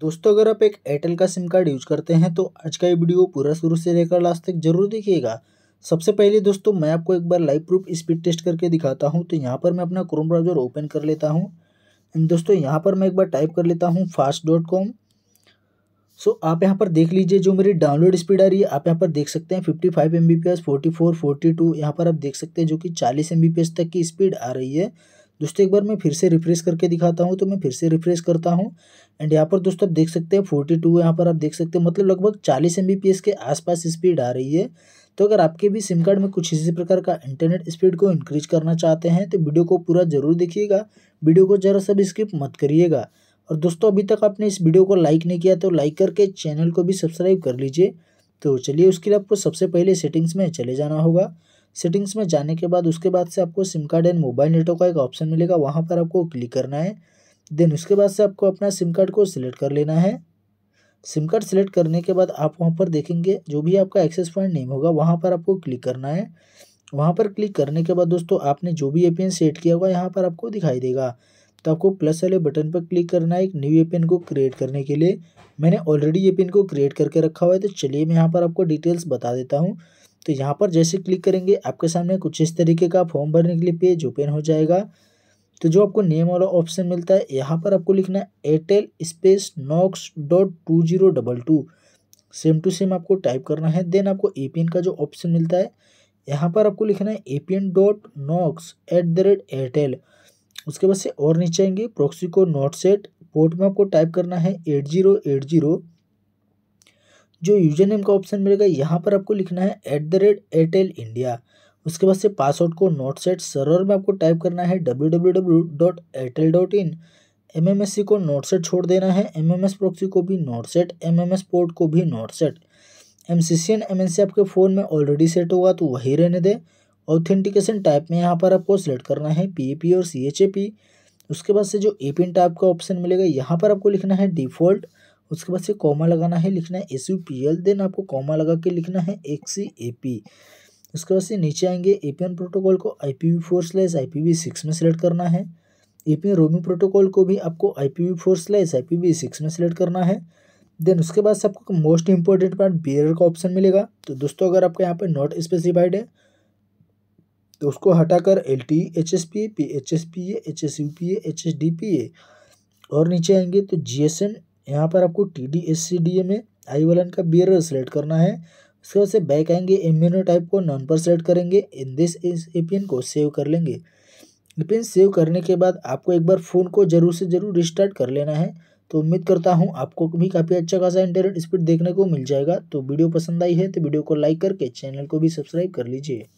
दोस्तों अगर आप एक एयरटेल का सिम कार्ड यूज करते हैं तो आज का ये वीडियो पूरा शुरू से लेकर लास्ट तक जरूर देखिएगा सबसे पहले दोस्तों मैं आपको एक बार लाइव प्रूफ स्पीड टेस्ट करके दिखाता हूँ तो यहाँ पर मैं अपना क्रोम ब्राउजर ओपन कर लेता हूँ एंड दोस्तों यहाँ पर मैं एक बार टाइप कर लेता हूँ फास्ट डॉट कॉम सो आप यहाँ पर देख लीजिए जो मेरी डाउनलोड स्पीड आ रही है आप यहाँ पर देख सकते हैं fifty five M B P S forty four forty two यहाँ पर आप देख सकते हैं जो कि चालीस एम बी पी एस तक की स्पीड आ रही है दोस्तों एक बार मैं फिर से रिफ्रेश करके दिखाता हूँ तो मैं फिर से रिफ्रेश करता हूँ एंड यहाँ पर दोस्तों आप देख सकते हैं फोर्टी टू यहाँ पर आप देख सकते हैं मतलब लगभग चालीस एम के आसपास स्पीड आ रही है तो अगर आपके भी सिम कार्ड में कुछ इसी प्रकार का इंटरनेट स्पीड को इंक्रीज करना चाहते हैं तो वीडियो को पूरा ज़रूर देखिएगा वीडियो को ज़रा सब स्किप मत करिएगा और दोस्तों अभी तक आपने इस वीडियो को लाइक नहीं किया तो लाइक करके चैनल को भी सब्सक्राइब कर लीजिए तो चलिए उसके लिए आपको सबसे पहले सेटिंग्स में चले जाना होगा सेटिंग्स में जाने के बाद उसके बाद से आपको SIM card and mobile network का एक ऑप्शन मिलेगा वहाँ पर आपको क्लिक करना है देन उसके बाद से आपको अपना सिम कार्ड को सिलेक्ट कर लेना है सिम कार्ड सेलेक्ट करने के बाद आप वहाँ पर देखेंगे जो भी आपका एक्सेस पॉइंट नेम होगा वहाँ पर आपको क्लिक करना है वहाँ पर क्लिक करने के बाद दोस्तों आपने जो भी ए सेट किया होगा यहाँ पर आपको दिखाई देगा तो आपको प्लस वाले बटन पर क्लिक करना है एक न्यू ए को क्रिएट करने के लिए मैंने ऑलरेडी ए को क्रिएट करके रखा हुआ है तो चलिए मैं यहाँ पर आपको डिटेल्स बता देता हूँ तो यहाँ पर जैसे क्लिक करेंगे आपके सामने कुछ इस तरीके का फॉर्म भरने के लिए पेज ओपन हो जाएगा तो जो आपको नेम वाला ऑप्शन मिलता है यहाँ पर आपको लिखना है Airtel space knox dot two zero double two same two same आपको टाइप करना है देन आपको ए का जो ऑप्शन मिलता है यहाँ पर आपको लिखना है A P N dot knox at the rate Airtel उसके बाद से और नीचे आएंगे प्रोक्सी को नॉट सेट पोर्ट में आपको टाइप करना है एट जीरो एट जीरो जो यूजर नेम का ऑप्शन मिलेगा यहाँ पर आपको लिखना है at the rate Airtel India उसके बाद से पासवर्ड को नोट सेट सर्वर में आपको टाइप करना है W W W dot Airtel dot in M M S C को नोट सेट छोड़ देना है एम एम एस प्रॉक्सी को भी not set M M S port को भी not set M C C N M N C आपके phone में ऑलरेडी सेट होगा तो वही रहने दें ऑथेंटिकेशन टाइप में यहाँ पर आपको सेलेक्ट करना है पी ए पी और सी एच ए पी उसके बाद से जो ए पिन टाइप का ऑप्शन मिलेगा यहाँ पर आपको लिखना है डिफ़ॉल्ट उसके बाद से कॉमा लगाना है लिखना है S U P L then आपको कॉमा लगा के लिखना है सी ए पी उसके बाद से नीचे आएंगे ए पी एन प्रोटोकॉल को I P V four slash I P V six में सेलेक्ट करना है A P N roaming protocol को भी आपको I P V four slash I P V six में सेलेक्ट करना है देन उसके बाद से आपको मोस्ट इंपॉर्टेंट पार्ट बियर का ऑप्शन मिलेगा तो दोस्तों अगर आपके यहाँ पर नॉट स्पेसिफाइड है तो उसको हटाकर L T H S P A P H S P A H S U P A H S D P A और नीचे आएंगे तो जी एस एन यहाँ पर आपको T D S C D A में आई वालन का बियर सेलेक्ट करना है उसके बाद से बैक आएंगे इम्यूनो टाइप को नॉन पर सेलेक्ट करेंगे इन दिस एन को सेव कर लेंगे एपियन सेव करने के बाद आपको एक बार फ़ोन को ज़रूर से ज़रूर रिस्टार्ट कर लेना है तो उम्मीद करता हूँ आपको भी काफ़ी अच्छा खासा इंटरनेट स्पीड देखने को मिल जाएगा तो वीडियो पसंद आई है तो वीडियो को लाइक करके चैनल को भी सब्सक्राइब कर लीजिए